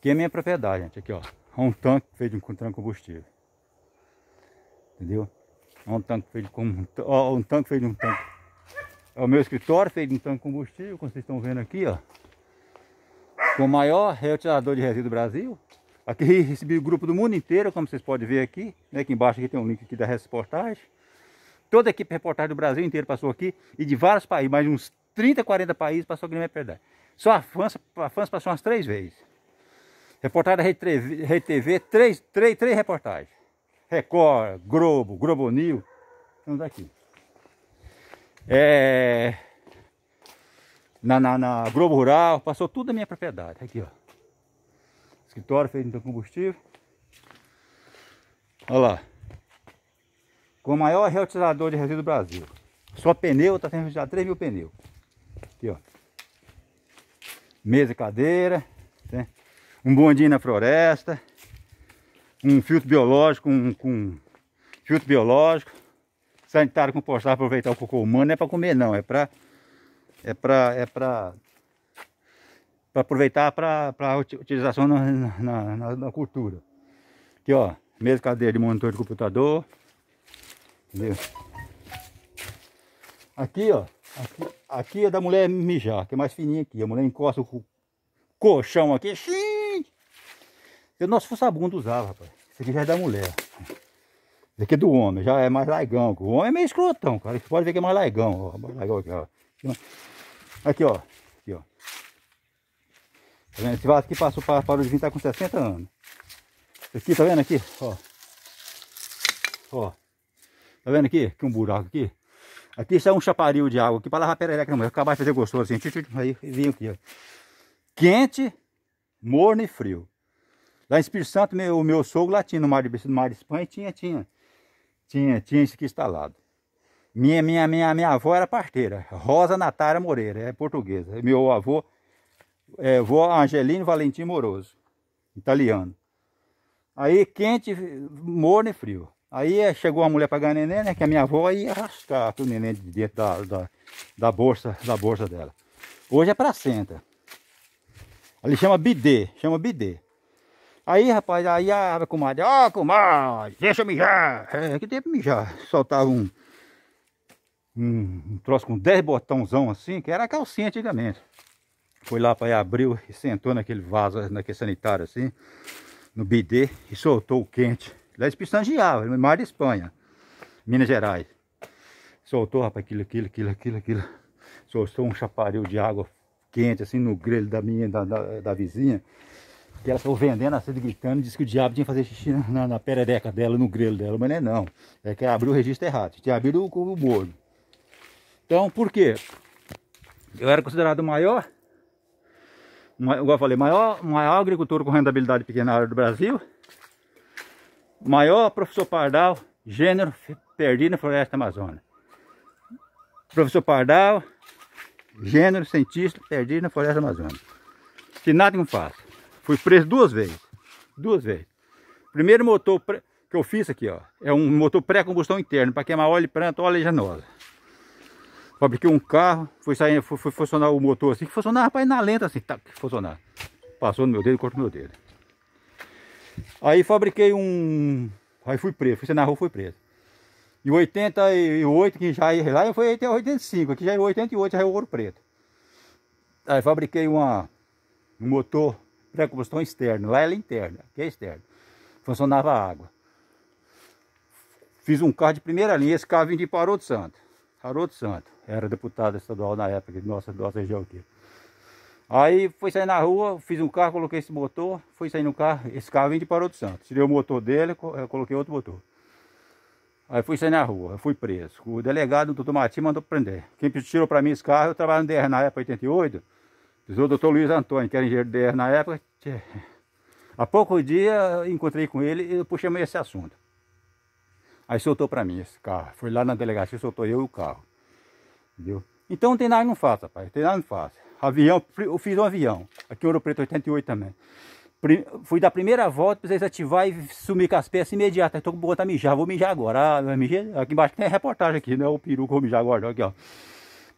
Aqui é minha propriedade, gente. Aqui, ó. É um tanque feito de um combustível. Entendeu? É um tanque feito com um, ó, um tanque feito de um tanque. É o meu escritório feito de um tanque combustível, como vocês estão vendo aqui, ó. Com o maior reutilizador de resíduos do Brasil. Aqui recebi o grupo do mundo inteiro, como vocês podem ver aqui. Né? Aqui embaixo aqui tem um link aqui da reportagem. Toda a equipe reportagem do Brasil inteiro passou aqui e de vários países, mais de uns 30, 40 países passou aqui na minha propriedade. Só a França, a França passou umas três vezes. Reportagem da RedeTV, três, três, três reportagens. Record, Globo, Globo News. Estamos daqui. É, na, na, na Globo Rural, passou tudo da minha propriedade. Aqui, ó. Escritório feito de então combustível. Olha lá. Com o maior reutilizador de resíduo do Brasil. Só pneu, está sendo já 3 mil pneus. Aqui, ó. Mesa e cadeira. Certo? Né? um bondinho na floresta, um filtro biológico, um, com filtro biológico, sanitário compostável, aproveitar o cocô humano, não é para comer não, é para é para é para para aproveitar para utilização na, na, na, na, cultura. Aqui ó, mesmo cadeira de monitor de computador, entendeu? Aqui ó, aqui, aqui é da mulher mijar, que é mais fininha aqui, a mulher encosta o colchão aqui, xiii, eu não se fosse a bunda usava, rapaz. Esse aqui já é da mulher. Esse aqui é do homem, já é mais largão. O homem é meio escrotão, cara. Você pode ver que é mais largão, ó. Mais largão aqui, ó. Aqui, ó. Aqui, ó. Tá vendo? Esse vaso aqui passou para, para o vinho tá com 60 anos. Esse aqui, tá vendo aqui? Ó. Ó. Tá vendo aqui? Aqui um buraco aqui. Aqui saiu um chaparil de água aqui para lavar perereca na Acabar de fazer gostoso assim. Aí vinho aqui, ó. Quente, morno e frio. Lá em Espírito Santo, meu, o meu sogro lá tinha no Mar de, no Mar de Espanha, tinha, tinha, tinha, tinha isso aqui instalado. Minha, minha, minha, minha avó era parteira, Rosa Natália Moreira, é portuguesa. Meu avô, é, avô Angelino Valentim Moroso, italiano. Aí quente, morno e frio. Aí é, chegou uma mulher para ganhar neném, né? Que a é minha avó ia arrastar o neném de dentro da, da, da, bolsa, da bolsa dela. Hoje é senta Ali chama bidê, chama bidê. Aí, rapaz, aí a comadre, ó, oh, comadre, deixa eu mijar. É, que tempo mijar. Soltava um, um, um troço com 10 botãozão assim, que era calcinha antigamente. Foi lá, pai, abriu e sentou naquele vaso, naquele sanitário assim, no bidê, e soltou o quente. Lá eles pistangeavam, no mar de Espanha, Minas Gerais. Soltou, rapaz, aquilo, aquilo, aquilo, aquilo, aquilo. Soltou um chaparil de água quente, assim, no grelho da minha, da, da, da vizinha que ela saiu vendendo acende gritando, disse que o diabo tinha que fazer xixi na, na perereca dela, no grelo dela, mas não é não. É que abriu o registro errado, tinha abrido o, o Então, por quê? Eu era considerado o maior, igual eu falei, maior, maior agricultor com rentabilidade pequena área do Brasil, maior professor Pardal, gênero perdido na floresta amazônica. Professor Pardal, gênero cientista perdido na floresta amazônica. que eu faço. Fui preso duas vezes. Duas vezes. Primeiro motor que eu fiz aqui, ó. É um motor pré-combustão interno, para queimar óleo, e planta, óleo e janosa. Fabriquei um carro, fui sair, fui, fui funcionar o motor assim, que funcionava, rapaz, na lenta assim, tá, funcionava. Passou no meu dedo, cortou meu dedo. Aí fabriquei um... Aí fui preso, fui na rua, fui preso. E 88, que já ia lá, eu fui até 85, aqui já é 88, já é ouro preto. Aí fabriquei uma, um motor pré-combustão externa. Lá ela é interna, aqui é externa. Funcionava a água. Fiz um carro de primeira linha, esse carro vinha de Haroldo Santo. Haroldo Santo, era deputado estadual na época, nossa, nossa região aqui. Aí fui sair na rua, fiz um carro, coloquei esse motor, fui sair no carro, esse carro vinha de Parou do Santo. Tirei o motor dele, eh, coloquei outro motor. Aí fui sair na rua, fui preso. O delegado, o doutor Mati, mandou prender. Quem tirou para mim esse carro, eu trabalhava no DR na época 88, o doutor Luiz Antônio, que era engenheiro DR na época. Há pouco dia encontrei com ele e puxei meio esse assunto. Aí soltou para mim esse carro. Foi lá na delegacia, soltou eu e o carro. Entendeu? Então não tem nada que não faça, rapaz. Não tem nada que não faça. Avião, eu fiz um avião. Aqui em Ouro Preto 88 também. Prim, fui da primeira volta, precisei desativar e sumir com as peças imediatas. Estou com botar mijar, vou mijar agora. Ah, mijar, aqui embaixo tem reportagem aqui, né? O peru que vou mijar agora, aqui, ó.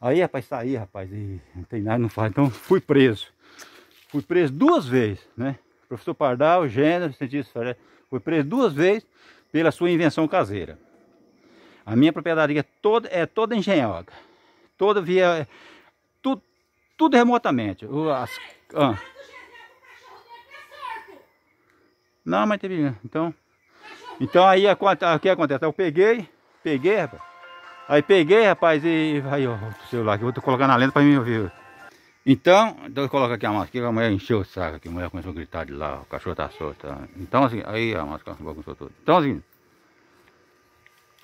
Aí, rapaz, saí, tá rapaz, e não tem nada, não faz. Então, fui preso. Fui preso duas vezes, né? professor Pardal, Gênero, cientista, foi preso duas vezes pela sua invenção caseira. A minha propriedade é toda, é toda engenhoca. Toda via... É, tudo, tudo remotamente. O, as, ah. Não, mas teve... Então... Então aí, o que acontece? Eu peguei, peguei, rapaz. Aí peguei, rapaz, e vai ó, o celular que vou colocar na lenda pra mim ouvir. Então, então eu coloco aqui a máscara, a mulher encheu o saco aqui, a mulher começou a gritar de lá, o cachorro tá solto. Então assim, aí a máscara bagunçou tudo. Então assim,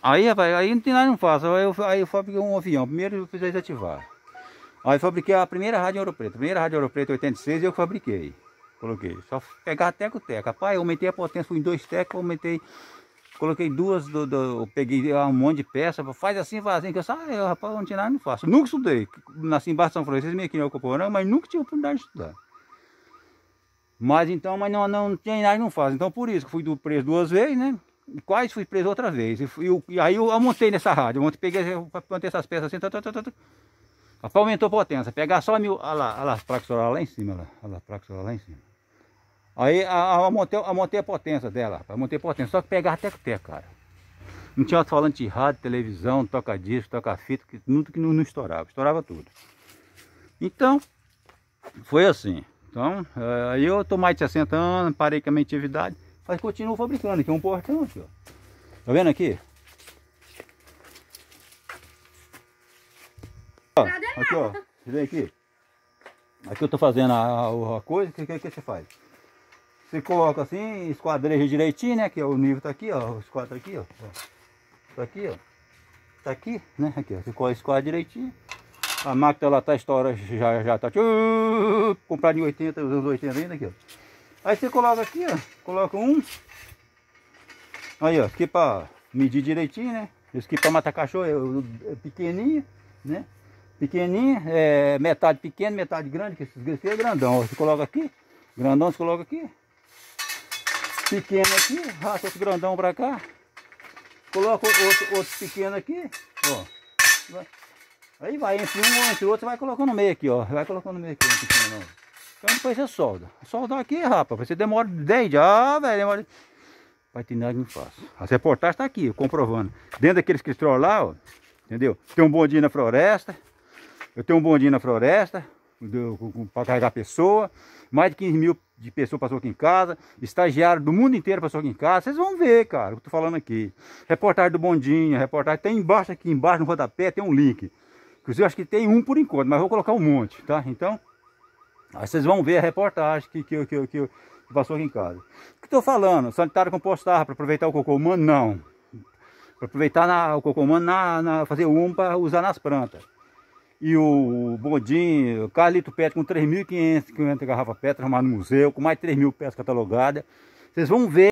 aí rapaz, aí não tem nada não faço, aí eu, aí eu fabriquei um avião, primeiro eu fiz desativar. Aí fabriquei a primeira rádio Ouro Preto, a primeira rádio Ouro Preto 86 eu fabriquei, coloquei. Só pegar teco-teco, rapaz, eu aumentei a potência, fui em dois tecos, aumentei Coloquei duas, do, do, eu peguei um monte de peça, faz assim, faz assim, que eu só, ah, eu, rapaz, não tinha nada, não faço. Nunca estudei, nasci em Barra São Francisco, meio que não Coporã, mas nunca tive oportunidade de estudar. Mas então, mas não, não, não tinha nada, não faço. Então por isso, que fui do, preso duas vezes, né? Quase fui preso outra vez. E, eu, e aí eu, eu, montei nessa rádio, montei, peguei, plantei essas peças assim, tá, tá, tá, tá, Aumentou a potência, pegar só mil, olha lá, olha lá as praxas lá em cima, olha lá, olha lá as praxas lá em cima. Aí eu montei é a potência dela, aumentei é a potência, só que pegava o teco cara. Não tinha alto-falante de rádio, televisão, toca-disco, toca-fita, que, tudo que não, não estourava, estourava tudo. Então, foi assim. Então, eh, aí eu tô mais de 60 anos, parei com a minha atividade, mas continuo fabricando, aqui é um portão aqui, ó. Tá vendo aqui? Ó, aqui, ó. Você vem aqui? Aqui eu tô fazendo a, a, a coisa, o que, que, que você faz? Você coloca assim, esquadreja direitinho, né? Que o nível tá aqui, ó. O esquadro tá aqui, ó. Tá aqui, ó. Tá aqui, né? Aqui, ó. Você esquadra direitinho. A máquina lá tá estourada, já, já tá. Comprar comprado 80, usando 80 ainda aqui, ó. Aí você coloca aqui, ó. Coloca um. Aí, ó. Aqui pra medir direitinho, né? Isso aqui pra matar cachorro é, é pequenininho, né? Pequenininho, é metade pequeno, metade grande, que esses aqui é grandão. Você coloca aqui, grandão você coloca aqui pequeno aqui, racha ah, outro grandão pra cá, coloca outro, outro pequeno aqui, ó. Aí vai entre um, entre outro, vai colocando no meio aqui, ó. Vai colocando no meio aqui, um pequeno, Então depois você solda. Soldar aqui, rapaz, você demora 10 dias, ah, velho, demora... Vai ter nada que não faço. As reportagens tá aqui, comprovando. Dentro daqueles escritório lá, ó, entendeu? Tem um bondinho na floresta, eu tenho um bondinho na floresta, para carregar pessoa, mais de 15 mil de pessoas passou aqui em casa, estagiário do mundo inteiro passou aqui em casa, vocês vão ver, cara, o que eu tô falando aqui. Reportagem do Bondinha, reportagem, tem embaixo aqui, embaixo no rodapé, tem um link. Inclusive, acho que tem um por enquanto, mas vou colocar um monte, tá? Então, aí vocês vão ver a reportagem que, que, que, que, que passou aqui em casa. O que eu tô falando? Sanitário compostar ah, para aproveitar o cocô humano? Não. Para aproveitar na, o cocô humano, na, na, fazer um para usar nas plantas e o Bondim, o Carlito Pet com 3.550 garrafas PET transformado no museu, com mais de 3.000 peças catalogadas. Vocês vão ver.